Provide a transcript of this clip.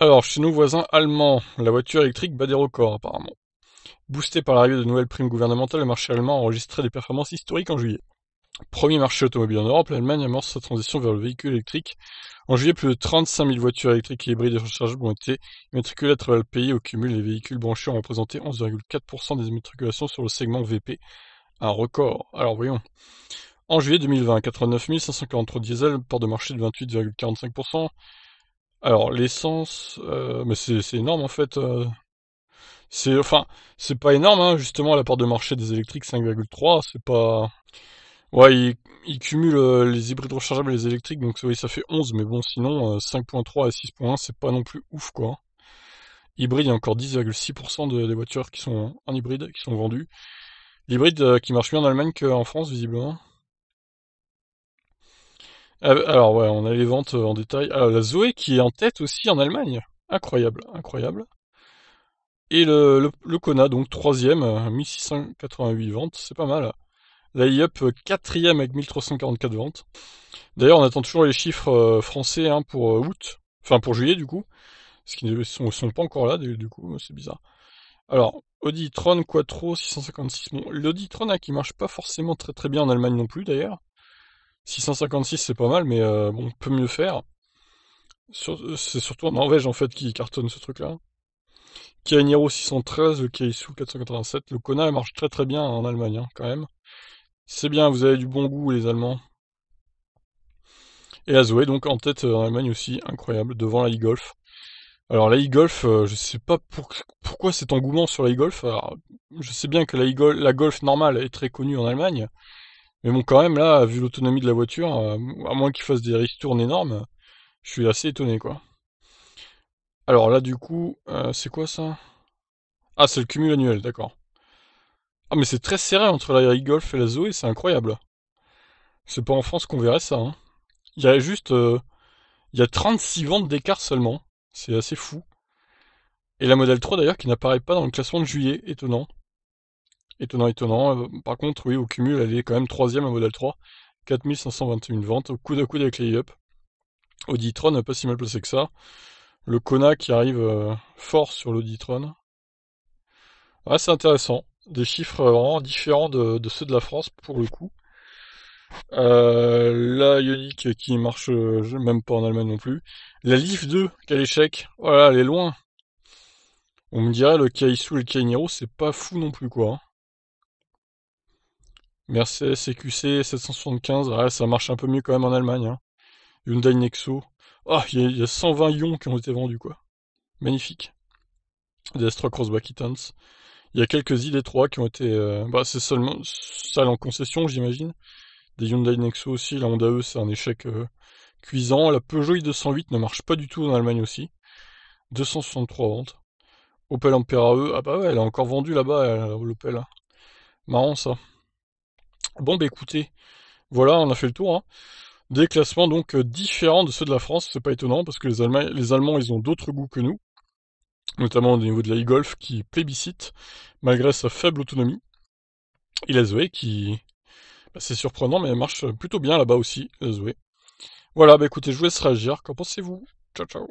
Alors, chez nos voisins allemands, la voiture électrique bat des records apparemment. Boostée par l'arrivée de nouvelles primes gouvernementales, le marché allemand a enregistré des performances historiques en juillet. Premier marché automobile en Europe, l'Allemagne amorce sa transition vers le véhicule électrique. En juillet, plus de 35 000 voitures électriques et hybrides rechargeables ont été immatriculées à travers le pays. Au cumul, les véhicules branchés ont représenté 11,4% des immatriculations sur le segment VP. Un record. Alors voyons. En juillet 2020, 89 543 diesel, port de marché de 28,45%. Alors l'essence, euh, mais c'est énorme en fait. Euh. c'est enfin, c'est pas énorme hein, justement justement la part de marché des électriques 5,3, c'est pas. Ouais, ils, il cumulent euh, les hybrides rechargeables et les électriques, donc ça fait 11, mais bon, sinon 5.3 et 6.1, c'est pas non plus ouf quoi. Hybride, il y a encore 10,6% de, des voitures qui sont en hybride, qui sont vendues. L'hybride qui marche mieux en Allemagne qu'en France, visiblement. Ah, alors ouais, on a les ventes euh, en détail. Alors, ah, la Zoé qui est en tête aussi en Allemagne. Incroyable, incroyable. Et le, le, Kona, donc troisième, 1688 euh, ventes, c'est pas mal. La IUP euh, quatrième avec 1344 ventes. D'ailleurs, on attend toujours les chiffres français hein, pour août, enfin pour juillet du coup, ce qui ne sont, pas encore là du, coup, c'est bizarre. Alors, Audi Tron Quattro 656. Bon, l'Audi hein, qui marche pas forcément très très bien en Allemagne non plus d'ailleurs. 656, c'est pas mal, mais euh, bon, on peut mieux faire. Euh, c'est surtout en Norvège, en fait, qui cartonne ce truc-là. a Niro 613, le Keisu 487. Le Kona marche très très bien en Allemagne, hein, quand même. C'est bien, vous avez du bon goût, les Allemands. Et Zoé donc, en tête euh, en Allemagne aussi, incroyable, devant la e-Golf. Alors la e-golf, je sais pas pourquoi cet engouement sur la e-golf. je sais bien que la, la golf normale est très connue en Allemagne, mais bon, quand même, là, vu l'autonomie de la voiture, euh, à moins qu'il fasse des ristournes énormes, je suis assez étonné, quoi. Alors là, du coup, euh, c'est quoi ça Ah, c'est le cumul annuel, d'accord. Ah, mais c'est très serré entre la golf et la Zoé, c'est incroyable. C'est pas en France qu'on verrait ça. Hein. Il y a juste... Euh, il y a 36 ventes d'écart seulement. C'est assez fou. Et la modèle 3 d'ailleurs qui n'apparaît pas dans le classement de juillet, étonnant. Étonnant, étonnant. Euh, par contre, oui, au cumul, elle est quand même troisième, à Model 3. 4521 ventes, au coude à coude avec les up. Auditron pas si mal placé que ça. Le Kona qui arrive euh, fort sur l'Auditron. Ah, c'est intéressant. Des chiffres euh, vraiment différents de, ceux de la France pour le coup. la Ioniq qui marche même pas en Allemagne non plus. La Leaf 2 quel échec. Voilà, oh elle est loin. On me dirait le Kaisu et le Kainiro, c'est pas fou non plus quoi. Hein. Mercedes CQC 775, ça marche un peu mieux quand même en Allemagne. Hein. Hyundai Nexo. Ah, il y, a 120 ions qui ont été vendus, quoi. Magnifique. Des S3 Crossback Il y a quelques ID3 qui ont été... Euh, bah, c'est seulement ça en concession, j'imagine. Des Hyundai Nexo aussi. La Honda E, c'est un échec euh, cuisant. La Peugeot i208 ne marche pas du tout en Allemagne aussi. 263 ventes. Opel Ampera E, ah bah ouais, elle a encore vendu là-bas, l'Opel. Euh, hein. Marrant ça. Bon, bah écoutez, voilà, on a fait le tour. Hein. Des classements donc euh, différents de ceux de la France, c'est pas étonnant parce que les Allemands, les Allemands ils ont d'autres goûts que nous, notamment au niveau de la e-golf qui plébiscite malgré sa faible autonomie. Et la Zoé qui, bah, c'est surprenant mais elle marche plutôt bien là-bas aussi, la Zoé. Voilà, bah écoutez, je vous laisse réagir. Qu'en pensez-vous Ciao, ciao.